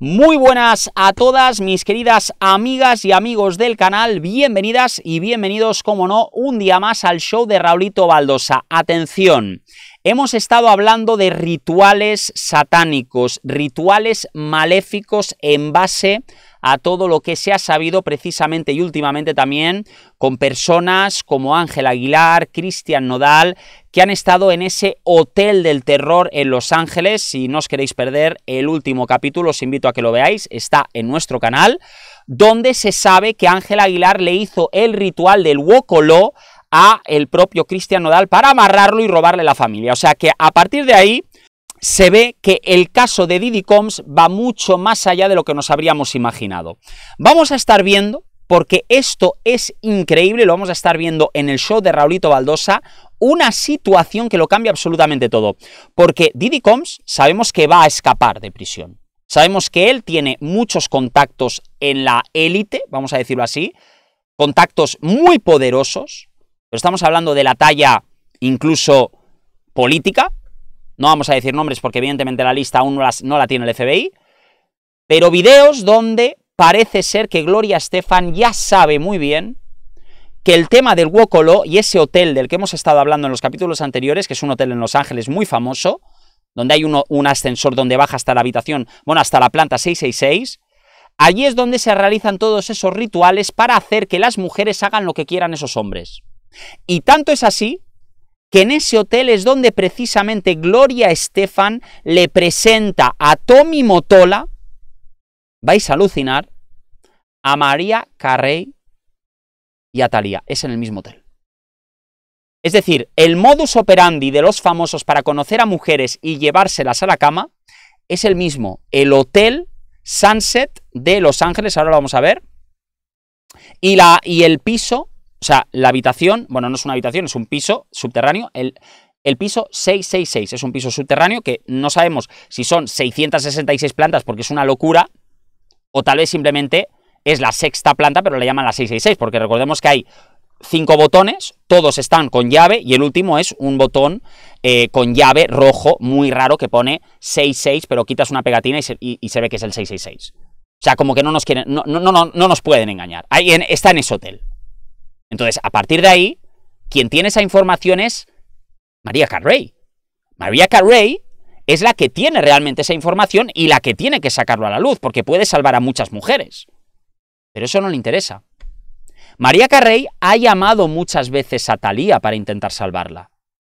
Muy buenas a todas mis queridas amigas y amigos del canal, bienvenidas y bienvenidos, como no, un día más al show de Raulito Baldosa. Atención, Hemos estado hablando de rituales satánicos, rituales maléficos en base a todo lo que se ha sabido precisamente y últimamente también con personas como Ángel Aguilar, Cristian Nodal, que han estado en ese Hotel del Terror en Los Ángeles. Si no os queréis perder el último capítulo, os invito a que lo veáis, está en nuestro canal, donde se sabe que Ángel Aguilar le hizo el ritual del Wokolo a el propio Cristian Nodal para amarrarlo y robarle la familia. O sea que a partir de ahí se ve que el caso de Didi Combs va mucho más allá de lo que nos habríamos imaginado. Vamos a estar viendo, porque esto es increíble, lo vamos a estar viendo en el show de Raulito Baldosa, una situación que lo cambia absolutamente todo. Porque Didi Combs sabemos que va a escapar de prisión. Sabemos que él tiene muchos contactos en la élite, vamos a decirlo así, contactos muy poderosos, pero estamos hablando de la talla incluso política. No vamos a decir nombres porque evidentemente la lista aún no, la tiene el FBI. Pero videos donde parece ser que Gloria Estefan ya sabe muy bien que el tema del Wokolo y ese hotel del que hemos estado hablando en los capítulos anteriores, que es un hotel en Los Ángeles muy famoso, donde hay un ascensor donde baja hasta la habitación, bueno, hasta la planta 666, allí es donde se realizan todos esos rituales para hacer que las mujeres hagan lo que quieran esos hombres. Y tanto es así que en ese hotel es donde precisamente Gloria Estefan le presenta a Tommy Motola, vais a alucinar, a María Carrey y a Thalía. Es en el mismo hotel. Es decir, el modus operandi de los famosos para conocer a mujeres y llevárselas a la cama es el mismo. El hotel Sunset de Los Ángeles, ahora lo vamos a ver, y, la, y el piso o sea, la habitación, bueno, no es una habitación, es un piso subterráneo. El, el piso 666 es un piso subterráneo que no sabemos si son 666 plantas porque es una locura o tal vez simplemente es la sexta planta, pero le llaman la 666 porque recordemos que hay cinco botones, todos están con llave y el último es un botón eh, con llave rojo muy raro que pone 66, pero quitas una pegatina y se, ve que es el 666. O sea, como que no nos quieren, no, no, no, no nos pueden engañar. Ahí está en ese hotel. Entonces, a partir de ahí, quien tiene esa información es María Carrey. María Carrey es la que tiene realmente esa información y la que tiene que sacarlo a la luz, porque puede salvar a muchas mujeres. Pero eso no le interesa. María Carrey ha llamado muchas veces a Talía para intentar salvarla.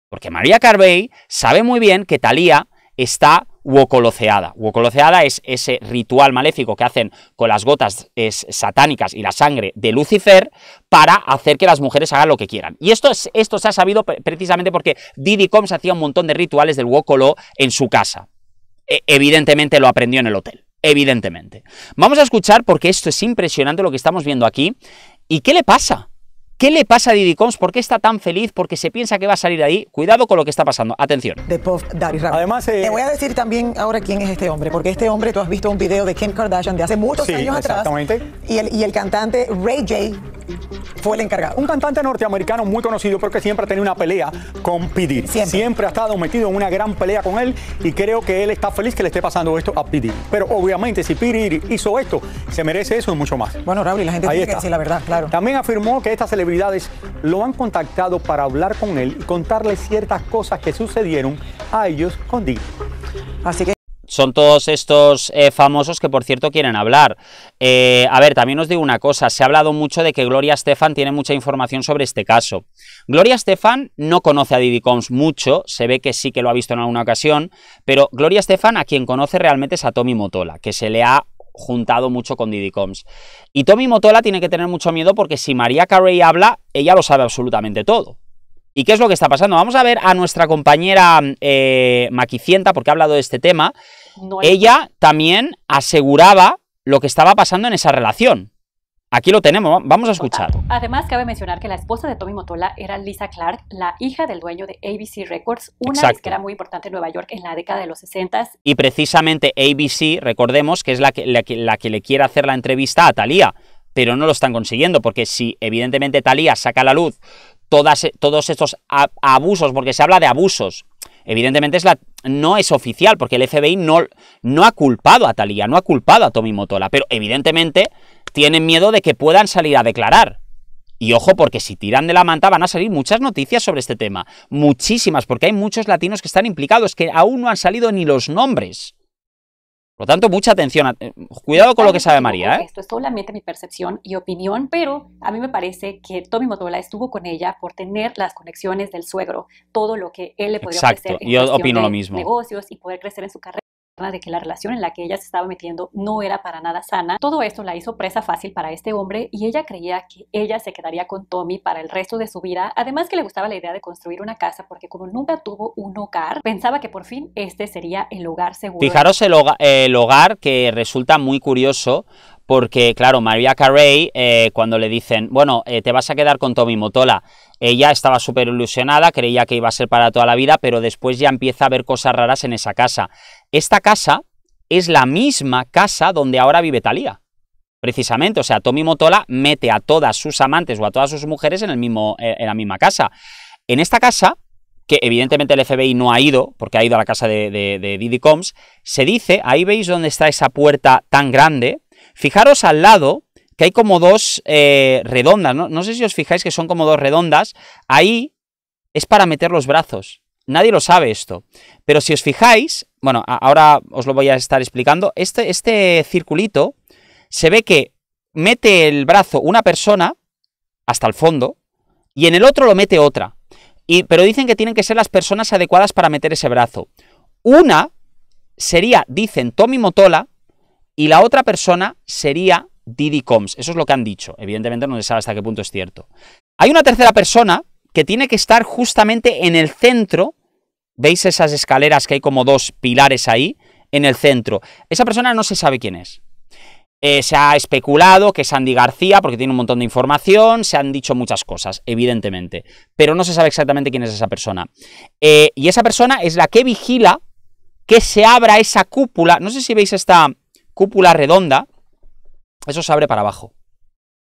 Porque María Carrey sabe muy bien que Talía está Wokoloceada. Wokoloceada es ese ritual maléfico que hacen con las gotas satánicas y la sangre de Lucifer para hacer que las mujeres hagan lo que quieran. Y esto, es, esto se ha sabido precisamente porque Didi Combs hacía un montón de rituales del Wokolo en su casa. E, evidentemente lo aprendió en el hotel. Evidentemente. Vamos a escuchar porque esto es impresionante lo que estamos viendo aquí. ¿Y qué le pasa? ¿Qué le pasa a Diddy Combs? ¿Por qué está tan feliz? Porque se piensa que va a salir ahí. Cuidado con lo que está pasando. Atención. De Puff Además, eh, te voy a decir también ahora quién es este hombre, porque este hombre tú has visto un video de Kim Kardashian de hace muchos años atrás. Exactamente. Y el, y el cantante Ray J fue el encargado. Un cantante norteamericano muy conocido porque siempre ha tenido una pelea con P. Siempre. ha estado metido en una gran pelea con él y creo que él está feliz que le esté pasando esto a P. Pero obviamente si P. hizo esto, se merece eso y mucho más. Bueno, Raúl, la gente tiene que decir la verdad, claro. También afirmó que estas celebridades lo han contactado para hablar con él y contarle ciertas cosas que sucedieron a ellos con Diddy. Así que son todos estos eh, famosos que, por cierto, quieren hablar. Eh, a ver, también os digo una cosa, se ha hablado mucho de que Gloria Estefan tiene mucha información sobre este caso. Gloria Estefan no conoce a Didi Combs mucho, se ve que sí que lo ha visto en alguna ocasión, pero Gloria Estefan a quien conoce realmente es a Tommy Motola, que se le ha juntado mucho con Didi Combs. Y Tommy Motola tiene que tener mucho miedo porque si María Carey habla, ella lo sabe absolutamente todo. ¿Y qué es lo que está pasando? Vamos a ver a nuestra compañera eh, Maquicienta, porque ha hablado de este tema. Ella también aseguraba lo que estaba pasando en esa relación. Aquí lo tenemos, vamos a escuchar. Además, cabe mencionar que la esposa de Tommy Motola era Lisa Clark, la hija del dueño de ABC Records, una que era muy importante en Nueva York en la década de los 60. Y precisamente ABC, recordemos, que es la que, la que, le quiere hacer la entrevista a Thalía, pero no lo están consiguiendo, porque si evidentemente Thalía saca la luz todas, e, todos estos abusos, porque se habla de abusos. Evidentemente no es oficial, porque el FBI no, no ha culpado a Talía, no ha culpado a Tommy Motola, pero evidentemente tienen miedo de que puedan salir a declarar. Y ojo, porque si tiran de la manta van a salir muchas noticias sobre este tema. Muchísimas, porque hay muchos latinos que están implicados, que aún no han salido ni los nombres. Por lo tanto, mucha atención. Eh, cuidado con lo que sabe María. ¿eh? Esto es solamente mi percepción y opinión, pero a mí me parece que Tommy Motola estuvo con ella por tener las conexiones del suegro, todo lo que él le podría ofrecer en Yo opino lo mismo. negocios y poder crecer en su carrera de que la relación en la que ella se estaba metiendo no era para nada sana. Todo esto la hizo presa fácil para este hombre y ella creía que ella se quedaría con Tommy para el resto de su vida, además que le gustaba la idea de construir una casa porque como nunca tuvo un hogar, pensaba que por fin este sería el hogar seguro. Fijaros el, hogar, que resulta muy curioso porque, claro, María Carey, eh, cuando le dicen, bueno, eh, te vas a quedar con Tommy Motola, ella estaba súper ilusionada, creía que iba a ser para toda la vida, pero después ya empieza a ver cosas raras en esa casa. Esta casa es la misma casa donde ahora vive Talía. Precisamente, o sea, Tommy Motola mete a todas sus amantes o a todas sus mujeres en, el mismo, eh, en la misma casa. En esta casa, que evidentemente el FBI no ha ido, porque ha ido a la casa de, de, Diddy Combs, se dice, ahí veis dónde está esa puerta tan grande, fijaros al lado, que hay como dos eh, redondas, ¿no? No sé si os fijáis que son como dos redondas. Ahí es para meter los brazos. Nadie lo sabe esto. Pero si os fijáis, bueno, ahora os lo voy a estar explicando, este, este circulito se ve que mete el brazo una persona hasta el fondo y en el otro lo mete otra. Y, pero dicen que tienen que ser las personas adecuadas para meter ese brazo. Una sería, dicen, Tommy Motola y la otra persona sería Didi Combs. Eso es lo que han dicho. Evidentemente no se sabe hasta qué punto es cierto. Hay una tercera persona que tiene que estar justamente en el centro. ¿Veis esas escaleras que hay como dos pilares ahí? En el centro. Esa persona no se sabe quién es. Eh, se ha especulado que es Andy García, porque tiene un montón de información, se han dicho muchas cosas, evidentemente, pero no se sabe exactamente quién es esa persona. Eh, y esa persona es la que vigila que se abra esa cúpula, no sé si veis esta cúpula redonda, eso se abre para abajo.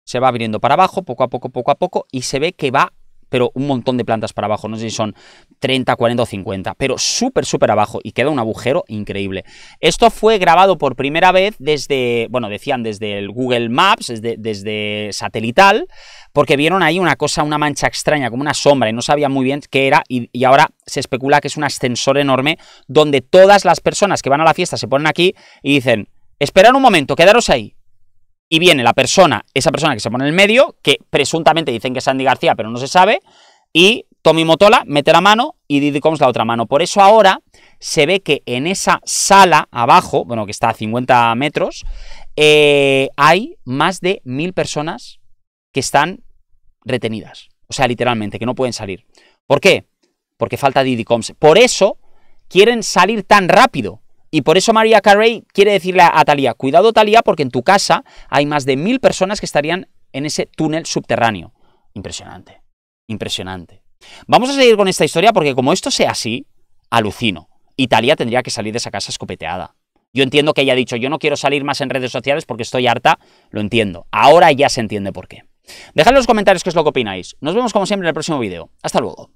Se va abriendo para abajo, poco a poco, poco a poco, y se ve que va, pero un montón de plantas para abajo. No sé si son 30, 40 o 50, pero súper, súper abajo. Y queda un agujero increíble. Esto fue grabado por primera vez desde, bueno, decían desde el Google Maps, desde, desde satelital, porque vieron ahí una cosa, una mancha extraña, como una sombra, y no sabían muy bien qué era, y, y, ahora se especula que es un ascensor enorme donde todas las personas que van a la fiesta se ponen aquí y dicen, esperad un momento, quedaros ahí y viene la persona, esa persona que se pone en el medio, que presuntamente dicen que es Andy García, pero no se sabe, y Tommy Motola mete la mano y Diddy Combs la otra mano. Por eso ahora se ve que en esa sala abajo, bueno, que está a 50 metros, eh, hay más de mil personas que están retenidas. O sea, literalmente, que no pueden salir. ¿Por qué? Porque falta Diddy Combs. Por eso quieren salir tan rápido. Y por eso María Carey quiere decirle a Talía, cuidado Talía, porque en tu casa hay más de mil personas que estarían en ese túnel subterráneo. Impresionante, impresionante. Vamos a seguir con esta historia porque como esto sea así, alucino. Y Talía tendría que salir de esa casa escopeteada. Yo entiendo que haya dicho, yo no quiero salir más en redes sociales porque estoy harta, lo entiendo. Ahora ya se entiende por qué. Dejad en los comentarios qué es lo que opináis. Nos vemos como siempre en el próximo vídeo. Hasta luego.